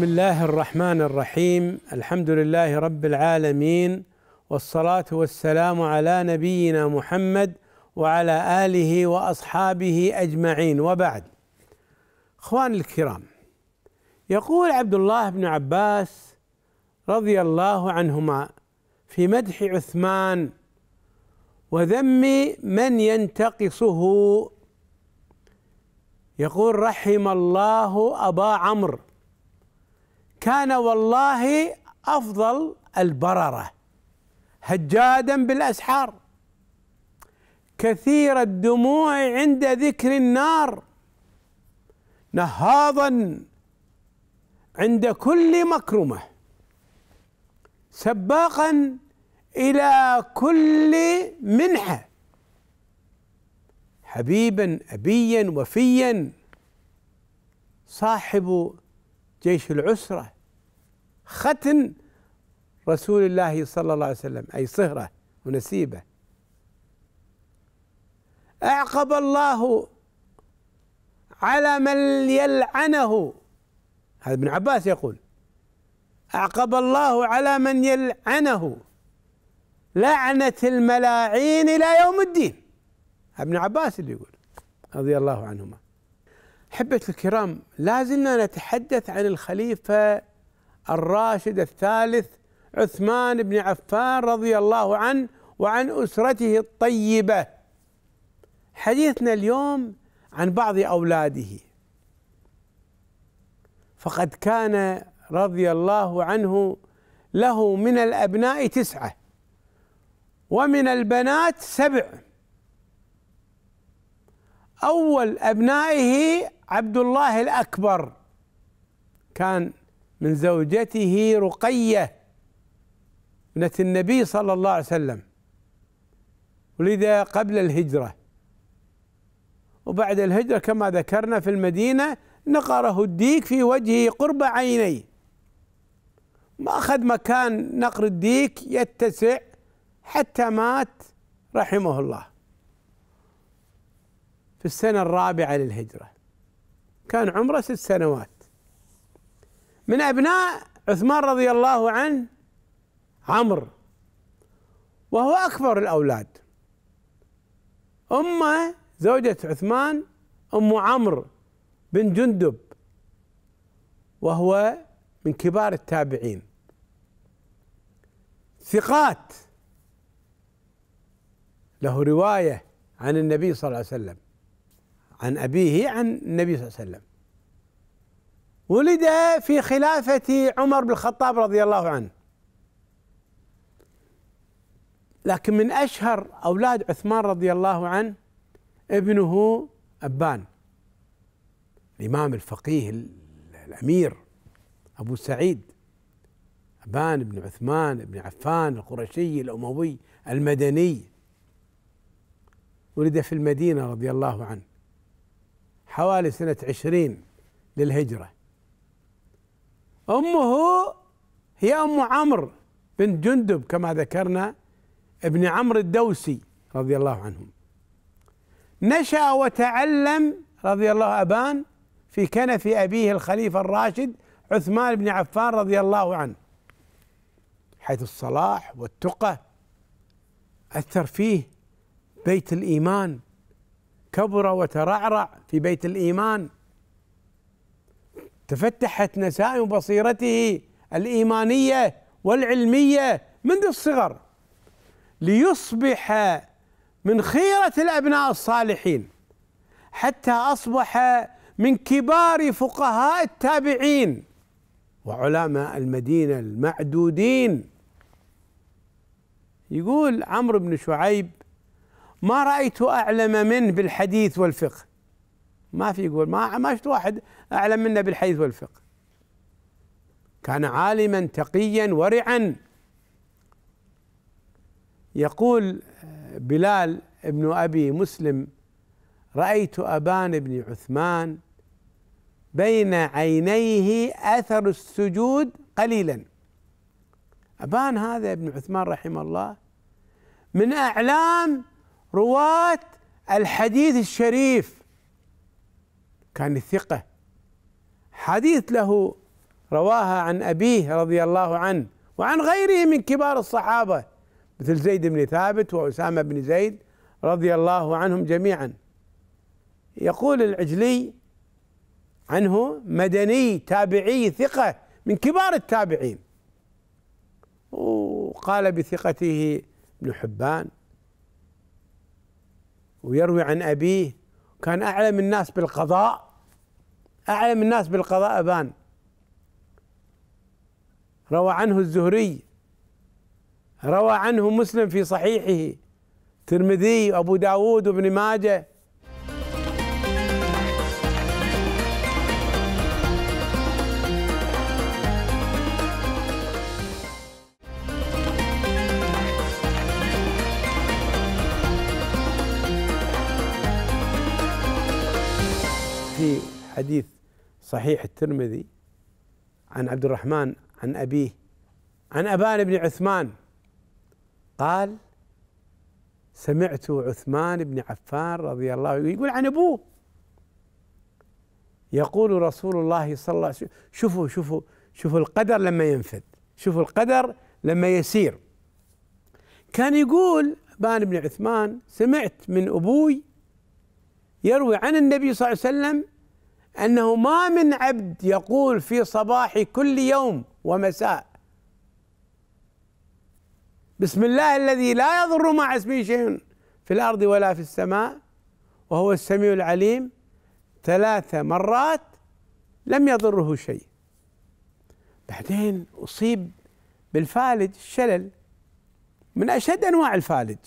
بسم الله الرحمن الرحيم الحمد لله رب العالمين والصلاه والسلام على نبينا محمد وعلى اله واصحابه اجمعين وبعد اخواني الكرام يقول عبد الله بن عباس رضي الله عنهما في مدح عثمان وذم من ينتقصه يقول رحم الله ابا عمرو كان والله افضل البرره هجادا بالاسحار كثير الدموع عند ذكر النار نهاضا عند كل مكرمه سباقا الى كل منحه حبيبا ابيا وفيا صاحب جيش العسرة ختن رسول الله صلى الله عليه وسلم أي صهرة ونسيبة أعقب الله على من يلعنه هذا ابن عباس يقول أعقب الله على من يلعنه لعنة الملاعين إلى يوم الدين ابن عباس اللي يقول رضي الله عنهما حبة الكرام لا زلنا نتحدث عن الخليفة الراشد الثالث عثمان بن عفان رضي الله عنه وعن أسرته الطيبة حديثنا اليوم عن بعض أولاده فقد كان رضي الله عنه له من الأبناء تسعة ومن البنات سبع أول أبنائه عبد الله الأكبر كان من زوجته رقية ابنة النبي صلى الله عليه وسلم ولد قبل الهجرة وبعد الهجرة كما ذكرنا في المدينة نقره الديك في وجهه قرب عينيه ما أخذ مكان نقر الديك يتسع حتى مات رحمه الله في السنة الرابعة للهجرة كان عمره ست سنوات من أبناء عثمان رضي الله عنه عمرو وهو أكبر الأولاد أمه زوجة عثمان أم عمرو بن جندب وهو من كبار التابعين ثقات له رواية عن النبي صلى الله عليه وسلم عن أبيه عن النبي صلى الله عليه وسلم ولد في خلافة عمر بن الخطاب رضي الله عنه لكن من أشهر أولاد عثمان رضي الله عنه ابنه أبان الإمام الفقيه الأمير أبو سعيد أبان بن عثمان بن عفان القرشي الأموي المدني ولد في المدينة رضي الله عنه حوالي سنة عشرين للهجرة أمه هي أم عمرو بنت جندب كما ذكرنا ابن عمرو الدوسي رضي الله عنهم نشأ وتعلم رضي الله أبان في كنف أبيه الخليفة الراشد عثمان بن عفان رضي الله عنه حيث الصلاح والتقى أثر فيه بيت الإيمان كبر وترعرع في بيت الايمان تفتحت نسائم بصيرته الايمانيه والعلميه منذ الصغر ليصبح من خيره الابناء الصالحين حتى اصبح من كبار فقهاء التابعين وعلماء المدينه المعدودين يقول عمرو بن شعيب ما رأيت أعلم منه بالحديث والفقه ما في يقول ما ما شفت واحد أعلم منا بالحديث والفقه كان عالما تقيا ورعا يقول آه، بلال ابن أبي مسلم رأيت أبان بن عثمان بين عينيه أثر السجود قليلا أبان هذا ابن عثمان رحمه الله من أعلام رواة الحديث الشريف كان الثقة حديث له رواها عن أبيه رضي الله عنه وعن غيره من كبار الصحابة مثل زيد بن ثابت وأسامة بن زيد رضي الله عنهم جميعا يقول العجلي عنه مدني تابعي ثقة من كبار التابعين وقال بثقته ابن حبان ويروي عن أبيه كان أعلم الناس بالقضاء أعلم الناس بالقضاء أبان روى عنه الزهري روى عنه مسلم في صحيحه ترمذي وأبو داود وابن ماجه حديث صحيح الترمذي عن عبد الرحمن عن أبيه عن أبان بن عثمان قال سمعت عثمان بن عفان رضي الله عنه يقول عن أبوه يقول رسول الله صلى الله عليه وسلم شوفوا شوفوا شوفوا القدر لما ينفذ شوفوا القدر لما يسير كان يقول بان بن عثمان سمعت من أبوي يروي عن النبي صلى الله عليه وسلم انه ما من عبد يقول في صباح كل يوم ومساء بسم الله الذي لا يضر مع اسمه شيء في الارض ولا في السماء وهو السميع العليم ثلاث مرات لم يضره شيء بعدين اصيب بالفالج الشلل من اشد انواع الفالج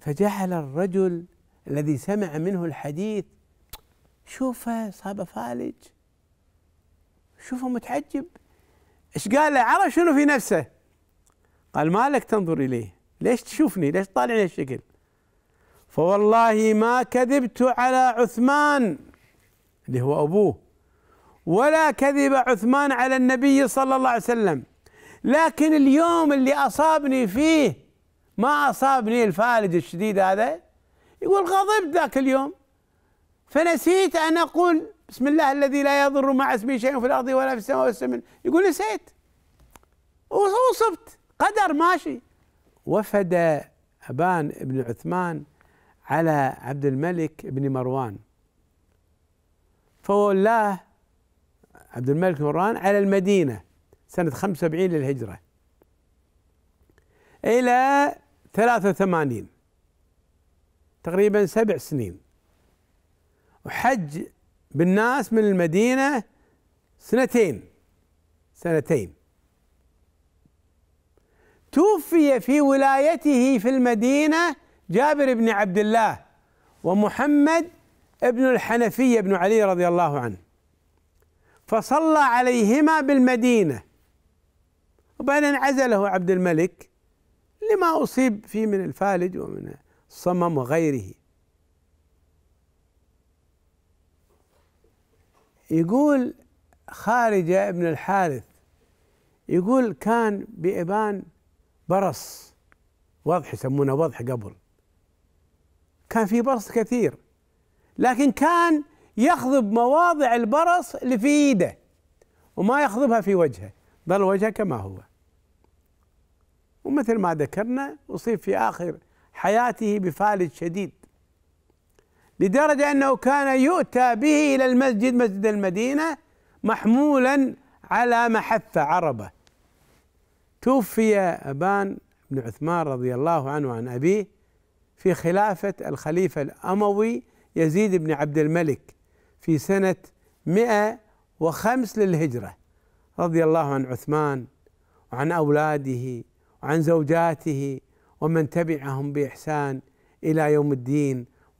فجعل الرجل الذي سمع منه الحديث شوفه صاب فالج شوفه متعجب ايش قال له عرف شنو في نفسه قال ما لك تنظر اليه ليش تشوفني ليش طالعني الشكل فوالله ما كذبت على عثمان اللي هو ابوه ولا كذب عثمان على النبي صلى الله عليه وسلم لكن اليوم اللي اصابني فيه ما اصابني الفالج الشديد هذا يقول غضبت ذاك اليوم فنسيت أن أقول بسم الله الذي لا يضر مع اسمه شيء في الأرض ولا في السماء والسماء يقول نسيت وصبت قدر ماشي وفد أبان بن عثمان على عبد الملك بن مروان فولاه عبد الملك مروان على المدينة سنة 75 للهجرة إلى 83 تقريبا سبع سنين وحج بالناس من المدينة سنتين سنتين توفي في ولايته في المدينة جابر بن عبد الله ومحمد ابن الحنفية بن علي رضي الله عنه فصلى عليهما بالمدينة وبعدين عزله عبد الملك لما أصيب فيه من الفالج ومن الصمم وغيره يقول خارجة ابن الحارث يقول كان بإبان برص وضح يسمونه وضح قبل كان في برص كثير لكن كان يخضب مواضع البرص اللي في ايده وما يخضبها في وجهه ظل وجهه كما هو ومثل ما ذكرنا أصيب في آخر حياته بفالج شديد لدرجة أنه كان يؤتى به إلى المسجد مسجد المدينة محمولا على محفة عربة توفي أبان بن عثمان رضي الله عنه عن أبيه في خلافة الخليفة الأموي يزيد بن عبد الملك في سنة 105 للهجرة رضي الله عن عثمان وعن أولاده وعن زوجاته ومن تبعهم بإحسان إلى يوم الدين